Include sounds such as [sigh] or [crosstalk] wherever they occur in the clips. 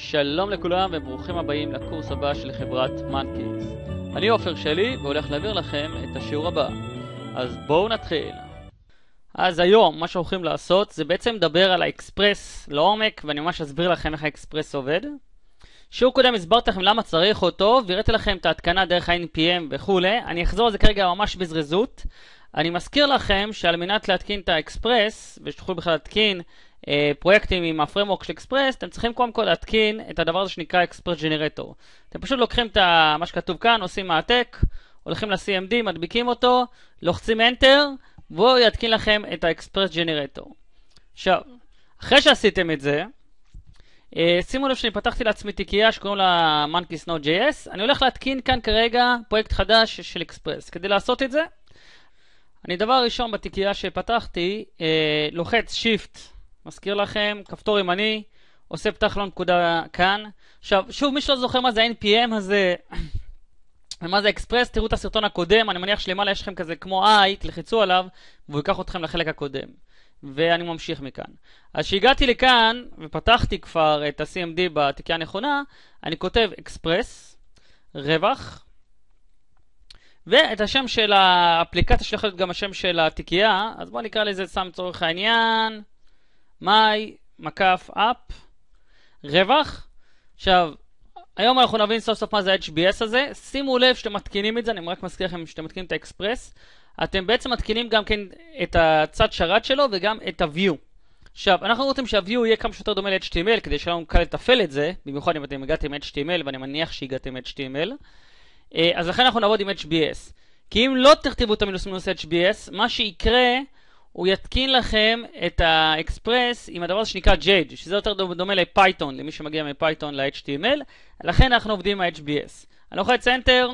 שלום לכולם וברוכים הבאים לקורס הבא של חברת מנקיז. אני עופר שלי והולך להעביר לכם את השיעור הבא. אז בואו נתחיל. אז היום מה שהולכים לעשות זה בעצם לדבר על האקספרס לעומק ואני ממש אסביר לכם איך האקספרס עובד. שיעור קודם הסברתי לכם למה צריך אותו והראיתי לכם את ההתקנה דרך ה-NPM וכולי. אני אחזור על זה כרגע ממש בזריזות. אני מזכיר לכם שעל מנת להתקין את האקספרס ושתוכלו בכלל להתקין אה, פרויקטים עם הפרמורק של אקספרס, אתם צריכים קודם כל להתקין את הדבר הזה שנקרא אקספרס ג'נרטור. אתם פשוט לוקחים את מה שכתוב כאן, עושים העתק, הולכים ל-CMD, מדביקים אותו, לוחצים Enter, והוא יתקין לכם את האקספרס ג'נרטור. עכשיו, אחרי שעשיתם את זה, אה, שימו לב שאני פתחתי לעצמי תיקייה שקוראים לה monkey snow.js, אני הולך להתקין כאן כרגע פרויקט חדש של אקספרס. כדי לעשות את זה, אני דבר ראשון בתיקייה שפתחתי, אה, לוחץ Shift מזכיר לכם, כפתור ימני, עושה פתח לו נקודה כאן. עכשיו, שוב, מי שלא זוכר מה זה NPM הזה, אה, [clears throat] ומה זה אקספרס, תראו את הסרטון הקודם, אני מניח שלמעלה יש לכם כזה כמו איי, תלחצו עליו, והוא ייקח אתכם לחלק הקודם. ואני ממשיך מכאן. אז כשהגעתי לכאן, ופתחתי כבר את ה-CMD בתיקייה הנכונה, אני כותב אקספרס, רווח, ואת השם של האפליקציה, שלכם, גם השם של התיקייה, אז בואו נקרא לזה סם לצורך העניין. my מקף up רווח. עכשיו, היום אנחנו נבין סוף סוף מה זה ה-HBS הזה. שימו לב שאתם מתקינים את זה, אני רק מזכיר לכם שאתם מתקינים את האקספרס. אתם בעצם מתקינים גם כן את הצד שרת שלו וגם את ה-view. עכשיו, אנחנו רוצים שה-view יהיה כמה שיותר דומה ל-HTML, כדי שיהיה לנו קל לתפעל את זה, במיוחד אם אתם הגעתם ל HTML, ואני מניח שהגעתם ל HTML. אה, אז לכן אנחנו נעבוד עם HBS. כי אם לא תכתיבו את המינוס מינוס HBS, מה שיקרה... הוא יתקין לכם את האקספרס עם הדבר הזה שנקרא JED, שזה יותר דומה לפייתון, למי שמגיע מפייתון ל-HTML, לכן אנחנו עובדים עם ה-HBS. אני לוחץ Enter,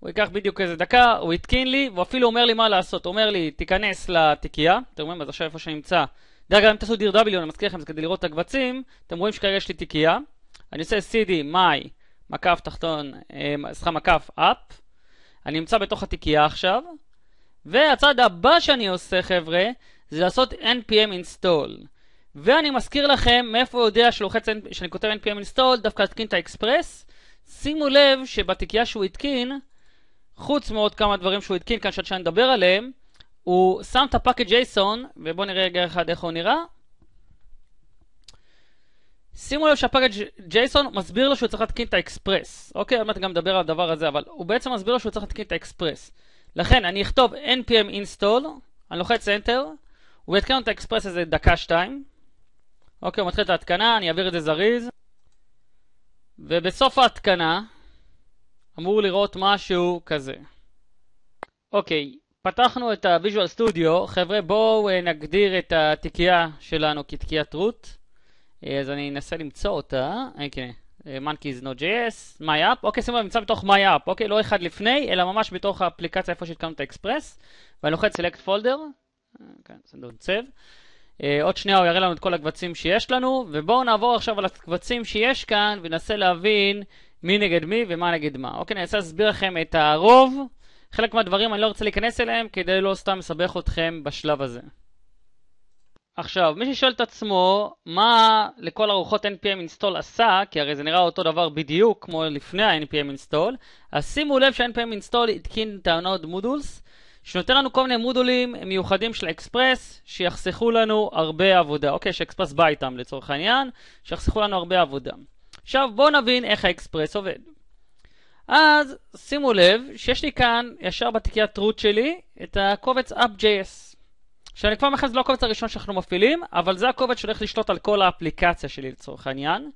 הוא ייקח בדיוק איזה דקה, הוא יתקין לי, והוא אפילו אומר לי מה לעשות, הוא אומר לי, תיכנס לתיקייה, אתם רואים, אז עכשיו איפה שנמצא. דרך אגב, אם תעשו דיר W, אני מזכיר לכם, זה כדי לראות את הקבצים, אתם רואים שכרגע יש לי תיקייה, אני עושה CD, my, מקף תחתון, אה, סליחה, מקף up, אני נמצא בתוך התיקייה עכשיו, והצעד הבא שאני עושה חבר'ה, זה לעשות npm install. ואני מזכיר לכם מאיפה הוא יודע שלוחץ, שאני כותב npm install, דווקא התקין את האקספרס. שימו לב שבתיקייה שהוא התקין, חוץ מעוד כמה דברים שהוא התקין כאן שאני אדבר עליהם, הוא שם את הפאקד ג'ייסון, ובואו נראה רגע אחד איך הוא נראה. שימו לב שהפאקד ג'ייסון מסביר לו שהוא צריך להתקין את האקספרס. אוקיי, עוד מעט גם נדבר על הדבר הזה, אבל הוא בעצם מסביר לו שהוא צריך להתקין את האקספרס. לכן אני אכתוב npm install, אני לוחץ enter, הוא יתקן את האקספרס הזה דקה-שתיים. אוקיי, הוא מתחיל את ההתקנה, אני אעביר את זה זריז. ובסוף ההתקנה אמור לראות משהו כזה. אוקיי, פתחנו את ה-Visual Studio. חבר'ה, בואו אה, נגדיר את התיקייה שלנו כתקיית רות. אה, אז אני אנסה למצוא אותה. כן. אה, monkeys Node.js, MyApp, אוקיי, שימו לב, נמצא בתוך MyApp, אוקיי, לא אחד לפני, אלא ממש בתוך האפליקציה איפה שהתקנו את האקספרס, ואני לוחץ Select Folder, אה, כן, זה עוד צב. אה, עוד שנייה הוא יראה לנו את כל הקבצים שיש לנו, ובואו נעבור עכשיו על הקבצים שיש כאן, וננסה להבין מי נגד מי ומה נגד מה. אוקיי, אני אנסה להסביר לכם את הרוב, חלק מהדברים אני לא רוצה להיכנס אליהם, כדי לא סתם לסבך אתכם בשלב הזה. עכשיו, מי ששואל את עצמו מה לכל הרוחות NPM install עשה, כי הרי זה נראה אותו דבר בדיוק כמו לפני ה-NPM install, אז שימו לב שה-NPM install התקין טענות מודולס, שנותן לנו כל מיני מודולים מיוחדים של אקספרס, שיחסכו לנו הרבה עבודה. אוקיי, שאקספרס בא איתם לצורך העניין, שיחסכו לנו הרבה עבודה. עכשיו בואו נבין איך האקספרס עובד. אז שימו לב שיש לי כאן, ישר בתיקיית root שלי, את הקובץ up.js. שאני כבר מכניס זה לא הקובץ הראשון שאנחנו מפעילים, אבל זה הקובץ שהולך לשלוט על כל האפליקציה שלי לצורך העניין.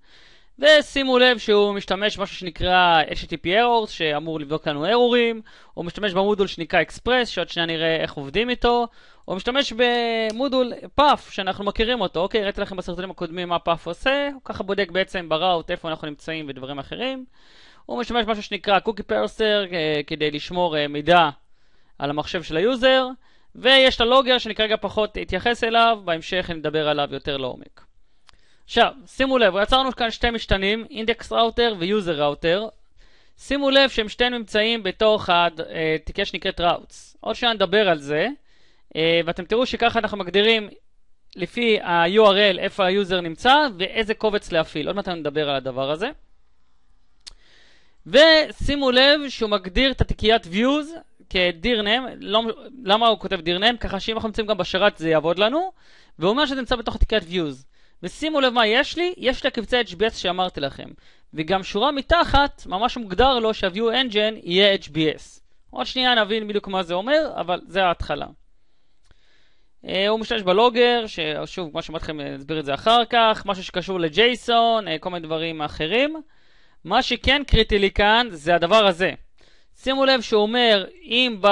ושימו לב שהוא משתמש במשהו שנקרא HTTP Errors, שאמור לבדוק לנו ארורים, הוא משתמש במודול שנקרא אקספרס, שעוד שנייה נראה איך עובדים איתו, הוא משתמש במודול פאף, שאנחנו מכירים אותו, אוקיי, הראיתי לכם בסרטונים הקודמים מה פאף עושה, הוא ככה בודק בעצם בראוט איפה אנחנו נמצאים ודברים אחרים. הוא משתמש במשהו שנקרא Cookie Parser, אה, כדי לשמור אה, מידע על המחשב של היוזר. ויש את הלוגר שאני כרגע פחות אתייחס אליו, בהמשך אני אדבר עליו יותר לעומק. עכשיו, שימו לב, יצרנו כאן שתי משתנים, אינדקס ראוטר ויוזר ראוטר. שימו לב שהם שתי נמצאים בתוך התיקה שנקראת ראוטס. עוד שניה נדבר על זה, אה, ואתם תראו שככה אנחנו מגדירים לפי ה-URL איפה היוזר נמצא ואיזה קובץ להפעיל. עוד מעט נדבר על הדבר הזה. ושימו לב שהוא מגדיר את התיקיית views כדירנם, לא, למה הוא כותב דירנם? ככה שאם אנחנו נמצאים גם בשרת זה יעבוד לנו, והוא אומר שזה נמצא בתוך תקרת views. ושימו לב מה יש לי, יש לי הקבצי HBS שאמרתי לכם. וגם שורה מתחת, ממש מוגדר לו שה-View Engine יהיה HBS. עוד שנייה נבין בדיוק מה זה אומר, אבל זה ההתחלה. אה, הוא משתמש בלוגר, ששוב, מה שאמרתי לכם, נסביר את זה אחר כך, משהו שקשור לג'ייסון, אה, כל מיני דברים אחרים. מה שכן קריטי לי כאן, זה הדבר הזה. שימו לב שהוא אומר, אם ב...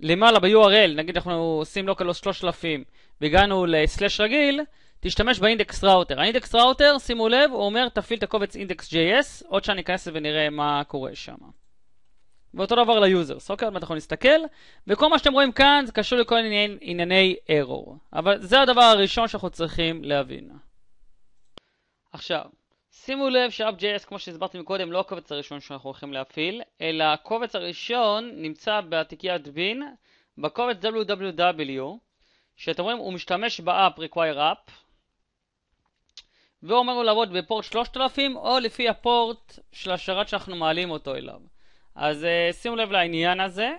למעלה ב-URL, נגיד אנחנו עושים לא לוקל 3000 והגענו לסלש רגיל, תשתמש באינדקס ראוטר. האינדקס ראוטר, שימו לב, הוא אומר תפעיל את הקובץ index.js, עוד שאני אכנס ונראה מה קורה שם. ואותו דבר ליוזרס, אוקיי? עוד מעט אנחנו נסתכל. וכל מה שאתם רואים כאן זה קשור לכל ענייני, ענייני error. אבל זה הדבר הראשון שאנחנו צריכים להבין. עכשיו, שימו לב ש כמו שהסברתי מקודם, לא הקובץ הראשון שאנחנו הולכים להפעיל, אלא הקובץ הראשון נמצא בתיקיית בין, בקובץ www, שאתם רואים, הוא משתמש באפ require app, ואומר לו לעבוד בפורט 3000, או לפי הפורט של השרת שאנחנו מעלים אותו אליו. אז אה, שימו לב לעניין הזה.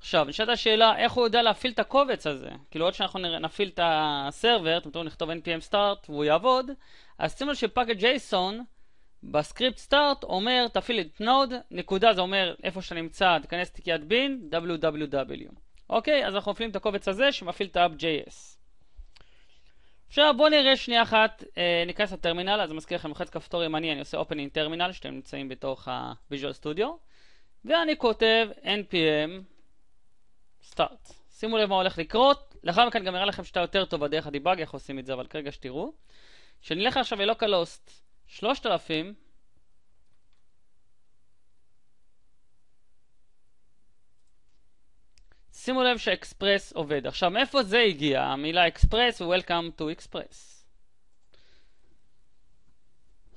עכשיו, נשאלת השאלה, איך הוא יודע להפעיל את הקובץ הזה? כאילו, עוד שאנחנו נפעיל את הסרבר, אתם תראו, נכתוב npm start והוא יעבוד, אז שימו לב שפאקד JSON בסקריפט start אומר, תפעיל את node, נקודה זה אומר איפה שאתה נמצא, תיכנס לתיקיית בין, www. אוקיי, אז אנחנו מפעילים את הקובץ הזה שמפעיל את ה-app.js. עכשיו בואו נראה שנייה אחת, אה, ניכנס לטרמינל, אז אני מזכיר לכם, לוחץ כפתור ימני, אני עושה opening terminal, שאתם נמצאים בתוך ה-visual studio, ואני כותב npm סטארט. שימו לב מה הולך לקרות, לאחר מכן גם נראה לכם שאתה יותר טוב בדרך הדיבאג, איך עושים את זה, אבל כרגע שתראו. כשנלך עכשיו ללוקלוסט 3000, שימו לב שאקספרס עובד. עכשיו, מאיפה זה הגיע? המילה אקספרס ו-Welcome to Express.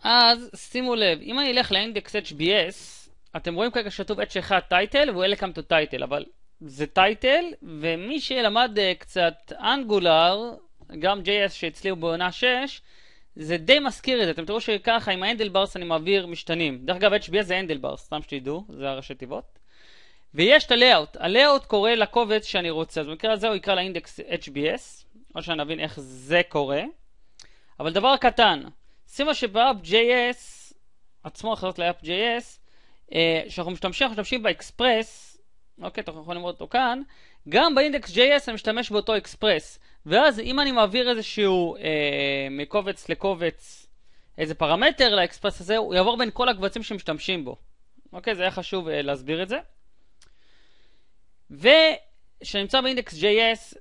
אז שימו לב, אם אני אלך לאינדקס HBS, אתם רואים כרגע שכתוב H1 טייטל ו-Welcome to טייטל, אבל זה טייטל, ומי שלמד אה, קצת אנגולר, גם JS שהצליחו בעונה 6, זה די מזכיר את זה. אתם תראו שככה, עם האנדלברס אני מעביר משתנים. דרך אגב, HBS זה אנדלברס, סתם שתדעו, זה הראשי תיבות. ויש את ה-Layout, קורא לקובץ שאני רוצה, אז במקרה הזה הוא יקרא לאינדקס HBS, או שנבין איך זה קורה. אבל דבר קטן, שימו שבאפ.js, עצמו אחרת לאפ.js, אה, שאנחנו משתמשים, אנחנו משתמשים באקספרס, אוקיי, אתם יכולים לראות אותו כאן, גם באינדקס JS אני משתמש באותו אקספרס, ואז אם אני מעביר איזשהו אה, מקובץ לקובץ, איזה פרמטר לאקספרס הזה, הוא יעבור בין כל הקבצים שמשתמשים בו. אוקיי, זה היה חשוב אה, להסביר את זה. ושנמצא באינדקס JS,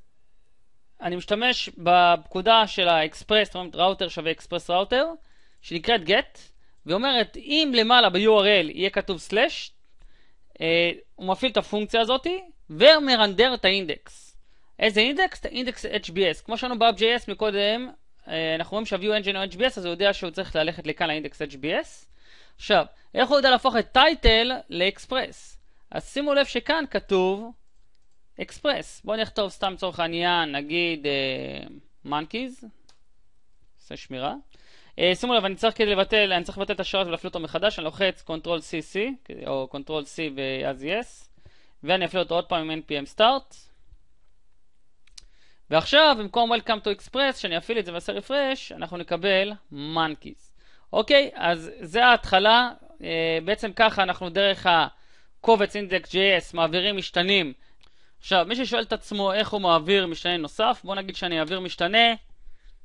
אני משתמש בפקודה של האקספרס, זאת אומרת ראוטר שווה אקספרס ראוטר, שנקראת get, ואומרת אם למעלה ב-URL יהיה כתוב slash, אה, הוא מפעיל את הפונקציה הזאתי ומרנדר את האינדקס. איזה אינדקס? את האינדקס HBS. כמו שאמרנו ב upjs מקודם, אה, אנחנו רואים שה-View Engine הוא HBS, אז הוא יודע שהוא צריך ללכת לכאן לאינדקס HBS. עכשיו, איך הוא יודע להפוך את טייטל לאקספרס? אז שימו לב שכאן כתוב אקספרס. בואו נכתוב סתם לצורך העניין, נגיד מונקיז, אה, uh, עושה שמירה. אה, שימו לב, אני צריך כדי לבטל, אני צריך לבטל את השרת ולהפעיל אותו מחדש, אני לוחץ Ctrl-CC, או Ctrl-C ואז yes, ואני אפעיל אותו עוד פעם עם npm start. ועכשיו, במקום Welcome to Express, שאני אפעיל את זה ועושה רפרש, אנחנו נקבל monkeys. אוקיי, אז זה ההתחלה. אה, בעצם ככה אנחנו דרך הקובץ index.js מעבירים משתנים. עכשיו, מי ששואל את עצמו איך הוא מעביר משתנה נוסף, בואו נגיד שאני אעביר משתנה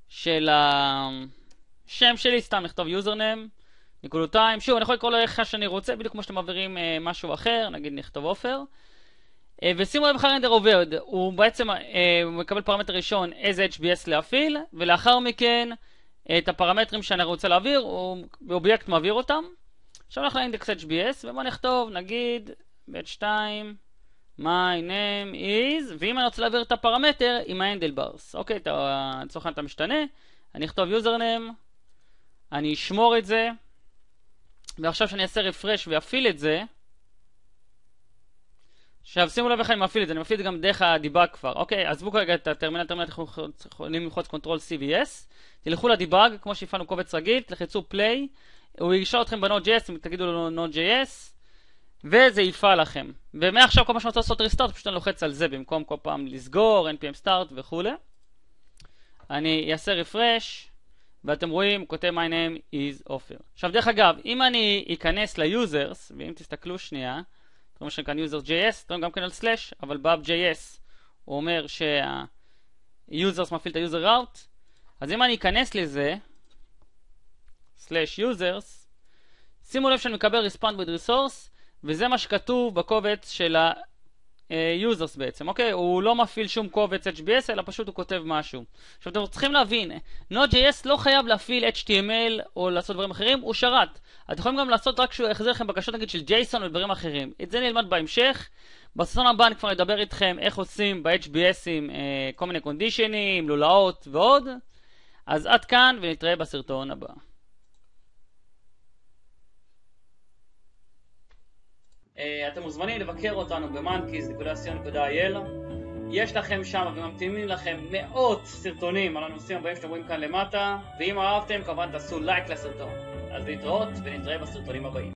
של ה... שם שלי, סתם לכתוב יוזרנם, נקודותיים, שוב, אני יכול לקרוא לו איך שאני רוצה, בדיוק כמו שאתם מעבירים אה, משהו אחר, נגיד נכתוב עופר. אה, ושימו לב חרנדר עובד, הוא בעצם אה, הוא מקבל פרמטר ראשון איזה HBS להפעיל, ולאחר מכן אה, את הפרמטרים שאני רוצה להעביר, הוא באובייקט מעביר אותם. עכשיו נלך לאינדקס HBS, ובוא נכתוב, נגיד, ב2, my name is, ואם אני רוצה להעביר את הפרמטר עם ההנדל ברס, אוקיי, לצורך העניין את המשתנה, אני אכתוב username. אני אשמור את זה, ועכשיו שאני אעשה רפרש ואפעיל את זה, עכשיו שימו לב איך אני מפעיל את זה, אני מפעיל את זה גם דרך הדיבאג כבר. אוקיי, עזבו כרגע את הטרמינל, טרמינל אנחנו יכולים ללחוץ Ctrl CVS, תלכו לדיבאג, כמו שהפעלנו קובץ רגיל, תלחצו פליי, הוא ישאל אתכם ב-Node.js, אם תגידו לו Node.js, וזה יפעל לכם. ומעכשיו כל מה שאני רוצה לעשות ריסטארט, פשוט אני לוחץ על זה במקום כל פעם לסגור, npm start וכולי. אני אעשה רפרש, ואתם רואים, כותב my name is offer. עכשיו דרך אגב, אם אני אכנס ליוזרס, ואם תסתכלו שנייה, אתם לא רואים כאן user.js, אתם רואים גם כן על סלאש, אבל bub.js הוא אומר שה-users מפעיל את ה-user route, אז אם אני אכנס לזה, slash users, שימו לב שאני מקבל respond with resource, וזה מה שכתוב בקובץ של ה... יוזרס אה, בעצם, אוקיי? הוא לא מפעיל שום קובץ HBS, אלא פשוט הוא כותב משהו. עכשיו אתם צריכים להבין, Node.js לא חייב להפעיל HTML או לעשות דברים אחרים, הוא שרת. אתם יכולים גם לעשות רק שהוא יחזיר לכם בקשות נגיד של JSON ודברים אחרים. את זה נלמד בהמשך. בסטון הבא אני כבר אדבר איתכם איך עושים ב-HBSים אה, כל מיני קונדישנים, לולאות ועוד. אז עד כאן ונתראה בסרטון הבא. אה, אתם מוזמנים לבקר אותנו ב-monkeys.co.il יש לכם שם וממתינים לכם מאות סרטונים על הנושאים הבאים שאתם רואים כאן למטה ואם אהבתם כמובן תעשו לייק לסרטון אז להתראות ונתראה בסרטונים הבאים